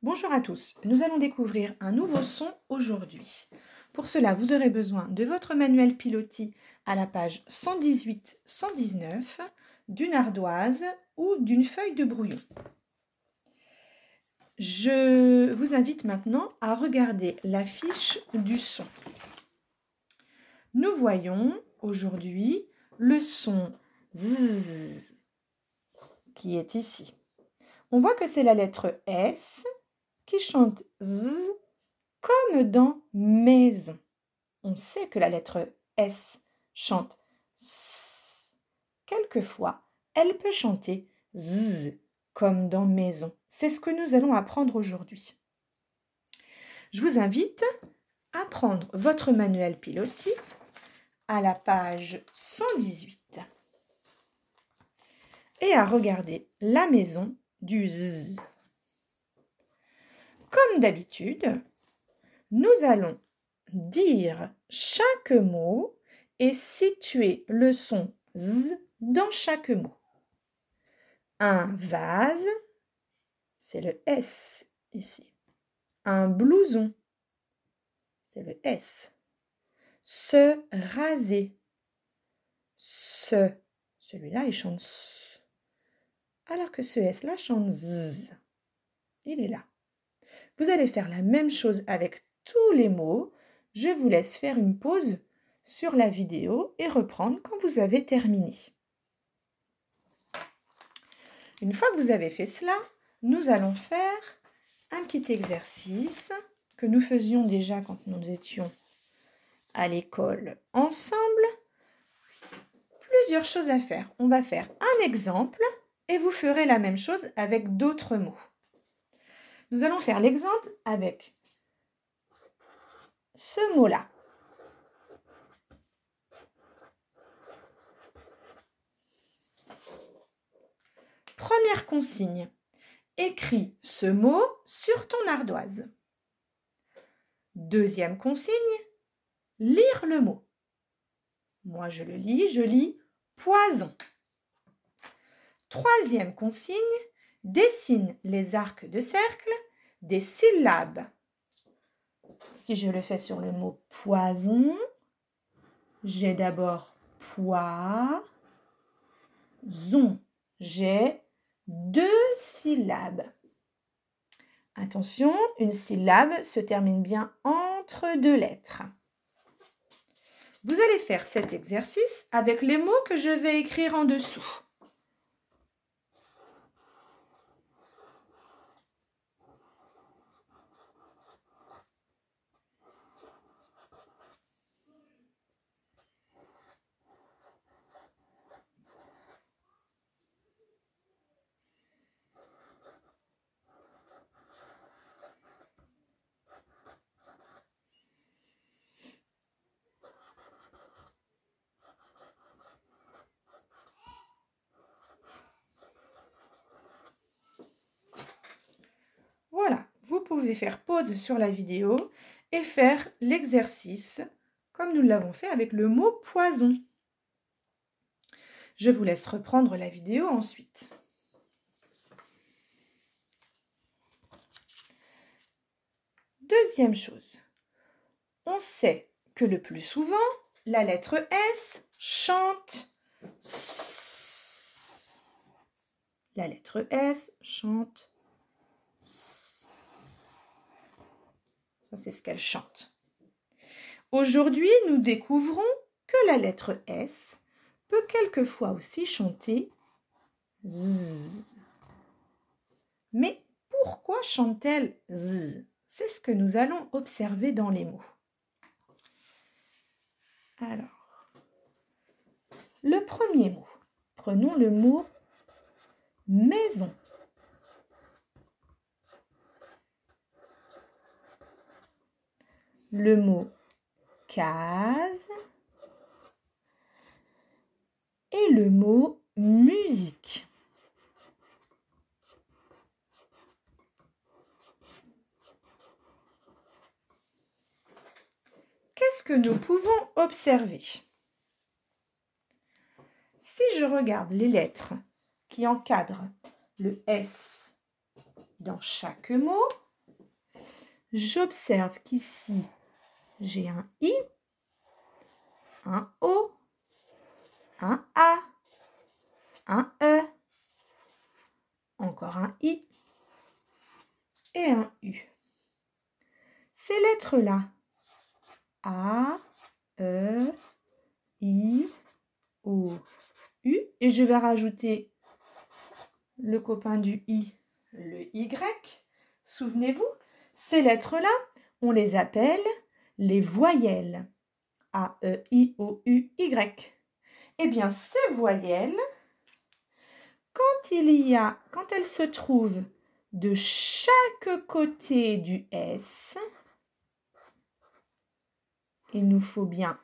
Bonjour à tous, nous allons découvrir un nouveau son aujourd'hui. Pour cela, vous aurez besoin de votre manuel pilotis à la page 118-119, d'une ardoise ou d'une feuille de brouillon. Je vous invite maintenant à regarder la fiche du son. Nous voyons aujourd'hui le son zzz qui est ici. On voit que c'est la lettre S qui chante Z comme dans maison. On sait que la lettre S chante S. Quelquefois, elle peut chanter Z comme dans maison. C'est ce que nous allons apprendre aujourd'hui. Je vous invite à prendre votre manuel piloti à la page 118 et à regarder la maison du Z. Comme d'habitude, nous allons dire chaque mot et situer le son z dans chaque mot. Un vase, c'est le S ici. Un blouson, c'est le S. Se raser, ce Celui-là, il chante s, alors que ce S-là chante z. Il est là. Vous allez faire la même chose avec tous les mots. Je vous laisse faire une pause sur la vidéo et reprendre quand vous avez terminé. Une fois que vous avez fait cela, nous allons faire un petit exercice que nous faisions déjà quand nous étions à l'école ensemble. Plusieurs choses à faire. On va faire un exemple et vous ferez la même chose avec d'autres mots. Nous allons faire l'exemple avec ce mot-là. Première consigne. Écris ce mot sur ton ardoise. Deuxième consigne. Lire le mot. Moi, je le lis, je lis poison. Troisième consigne. Dessine les arcs de cercle des syllabes. Si je le fais sur le mot poison, j'ai d'abord poison. J'ai deux syllabes. Attention, une syllabe se termine bien entre deux lettres. Vous allez faire cet exercice avec les mots que je vais écrire en dessous. vous pouvez faire pause sur la vidéo et faire l'exercice comme nous l'avons fait avec le mot poison. Je vous laisse reprendre la vidéo ensuite. Deuxième chose, on sait que le plus souvent, la lettre S chante La lettre S chante Ça, c'est ce qu'elle chante. Aujourd'hui, nous découvrons que la lettre S peut quelquefois aussi chanter Z. Mais pourquoi chante-t-elle Z C'est ce que nous allons observer dans les mots. Alors, le premier mot. Prenons le mot maison. le mot case et le mot musique. Qu'est-ce que nous pouvons observer Si je regarde les lettres qui encadrent le S dans chaque mot, j'observe qu'ici, j'ai un I, un O, un A, un E, encore un I et un U. Ces lettres-là, A, E, I, O, U, et je vais rajouter le copain du I, le Y. Souvenez-vous, ces lettres-là, on les appelle les voyelles A, E, I, O, U, Y. Eh bien, ces voyelles, quand, il y a, quand elles se trouvent de chaque côté du S, il nous faut bien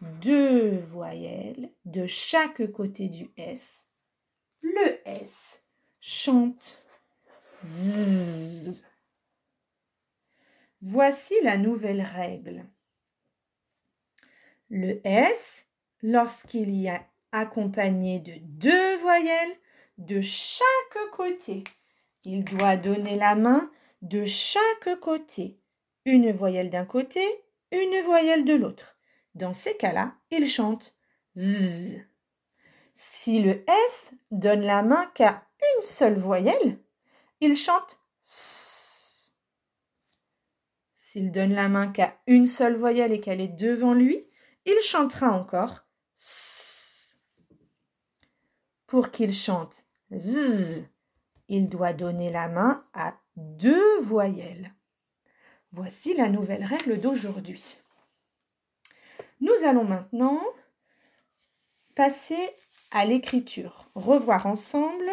deux voyelles de chaque côté du S. Le S chante. Voici la nouvelle règle. Le S, lorsqu'il y a accompagné de deux voyelles de chaque côté, il doit donner la main de chaque côté. Une voyelle d'un côté, une voyelle de l'autre. Dans ces cas-là, il chante Z. Si le S donne la main qu'à une seule voyelle, il chante S. S'il donne la main qu'à une seule voyelle et qu'elle est devant lui, il chantera encore s. Pour qu'il chante z, il doit donner la main à deux voyelles. Voici la nouvelle règle d'aujourd'hui. Nous allons maintenant passer à l'écriture. Revoir ensemble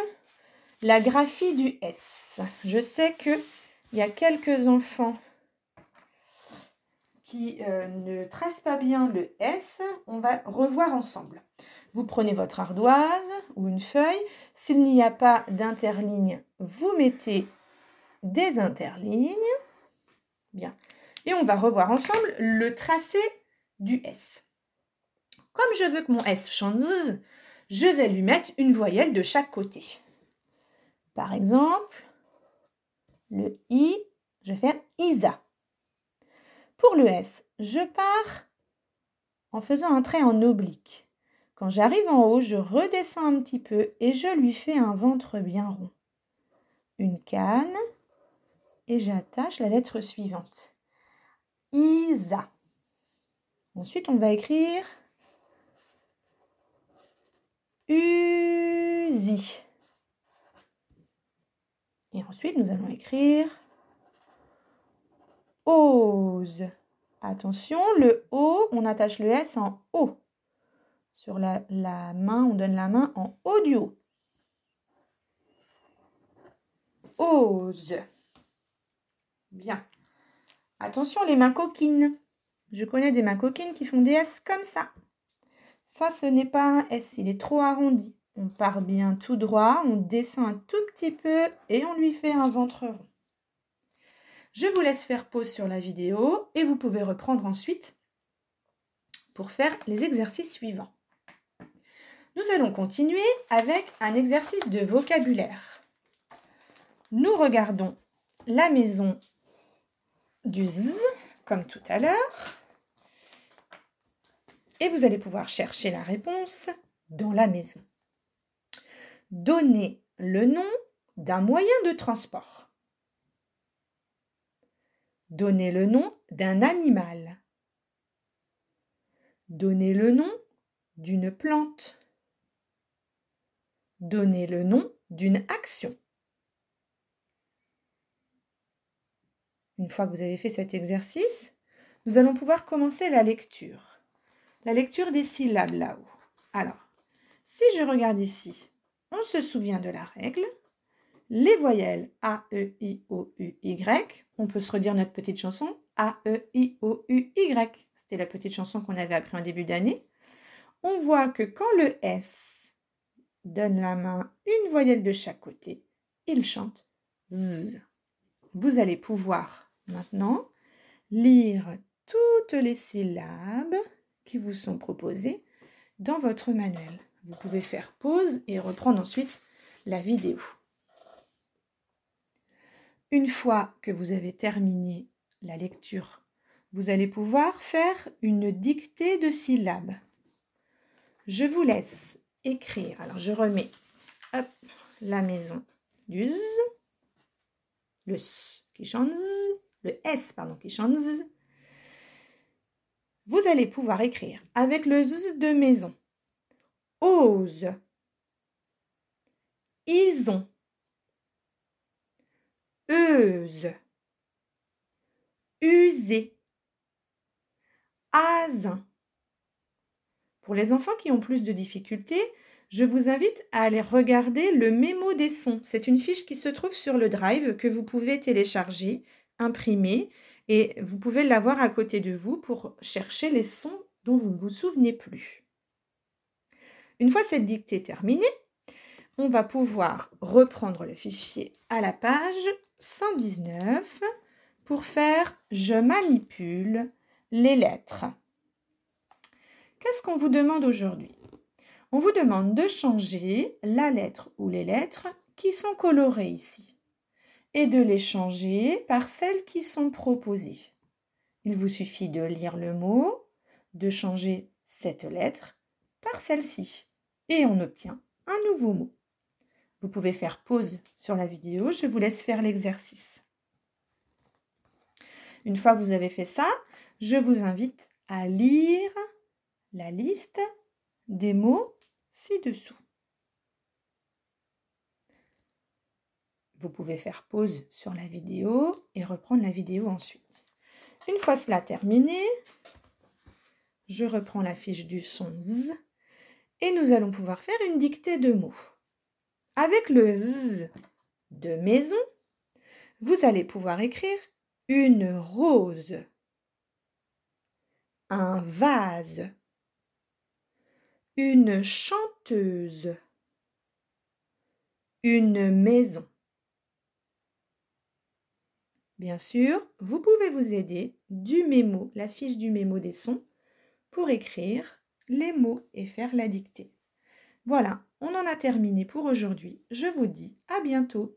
la graphie du S. Je sais qu'il y a quelques enfants euh, ne trace pas bien le S, on va revoir ensemble. Vous prenez votre ardoise ou une feuille. S'il n'y a pas d'interligne, vous mettez des interlignes. Bien. Et on va revoir ensemble le tracé du S. Comme je veux que mon S chante je vais lui mettre une voyelle de chaque côté. Par exemple, le I, je vais faire Isa. Pour le S, je pars en faisant un trait en oblique. Quand j'arrive en haut, je redescends un petit peu et je lui fais un ventre bien rond. Une canne et j'attache la lettre suivante. Isa. Ensuite, on va écrire Uzi. Et ensuite, nous allons écrire ose. Attention, le O, on attache le S en haut. Sur la, main, on donne la main en haut du haut. Ose. Bien. Attention, les mains coquines. Je connais des mains coquines qui font des S comme ça. Ça, ce n'est pas un S, il est trop arrondi. On part bien tout droit, on descend un tout petit peu et on lui fait un ventre rond. Je vous laisse faire pause sur la vidéo et vous pouvez reprendre ensuite pour faire les exercices suivants. Nous allons continuer avec un exercice de vocabulaire. Nous regardons la maison du Z, comme tout à l'heure. Et vous allez pouvoir chercher la réponse dans la maison. Donnez le nom d'un moyen de transport. Donner le nom d'un animal. Donnez le nom d'une plante. Donnez le nom d'une action. Une fois que vous avez fait cet exercice, nous allons pouvoir commencer la lecture. La lecture des syllabes là-haut. Alors, si je regarde ici, on se souvient de la règle les voyelles A-E-I-O-U-Y. On peut se redire notre petite chanson A-E-I-O-U-Y. C'était la petite chanson qu'on avait appris en début d'année. On voit que quand le S donne la main une voyelle de chaque côté, il chante Z. Vous allez pouvoir maintenant lire toutes les syllabes qui vous sont proposées dans votre manuel. Vous pouvez faire pause et reprendre ensuite la vidéo. Une fois que vous avez terminé la lecture, vous allez pouvoir faire une dictée de syllabes. Je vous laisse écrire. Alors, je remets la maison du Z, le S qui chante le S, pardon, qui chante Z. Vous allez pouvoir écrire avec le Z de maison. Ose. ont euse, Asin. Pour les enfants qui ont plus de difficultés, je vous invite à aller regarder le mémo des sons. C'est une fiche qui se trouve sur le Drive que vous pouvez télécharger, imprimer et vous pouvez l'avoir à côté de vous pour chercher les sons dont vous ne vous souvenez plus. Une fois cette dictée terminée, on va pouvoir reprendre le fichier à la page 119 pour faire je manipule les lettres. Qu'est-ce qu'on vous demande aujourd'hui On vous demande de changer la lettre ou les lettres qui sont colorées ici et de les changer par celles qui sont proposées. Il vous suffit de lire le mot, de changer cette lettre par celle-ci et on obtient un nouveau mot. Vous pouvez faire pause sur la vidéo. Je vous laisse faire l'exercice. Une fois que vous avez fait ça, je vous invite à lire la liste des mots ci-dessous. Vous pouvez faire pause sur la vidéo et reprendre la vidéo ensuite. Une fois cela terminé, je reprends la fiche du son Z et nous allons pouvoir faire une dictée de mots. Avec le z de maison, vous allez pouvoir écrire une rose, un vase, une chanteuse, une maison. Bien sûr, vous pouvez vous aider du mémo, la fiche du mémo des sons, pour écrire les mots et faire la dictée. Voilà, on en a terminé pour aujourd'hui. Je vous dis à bientôt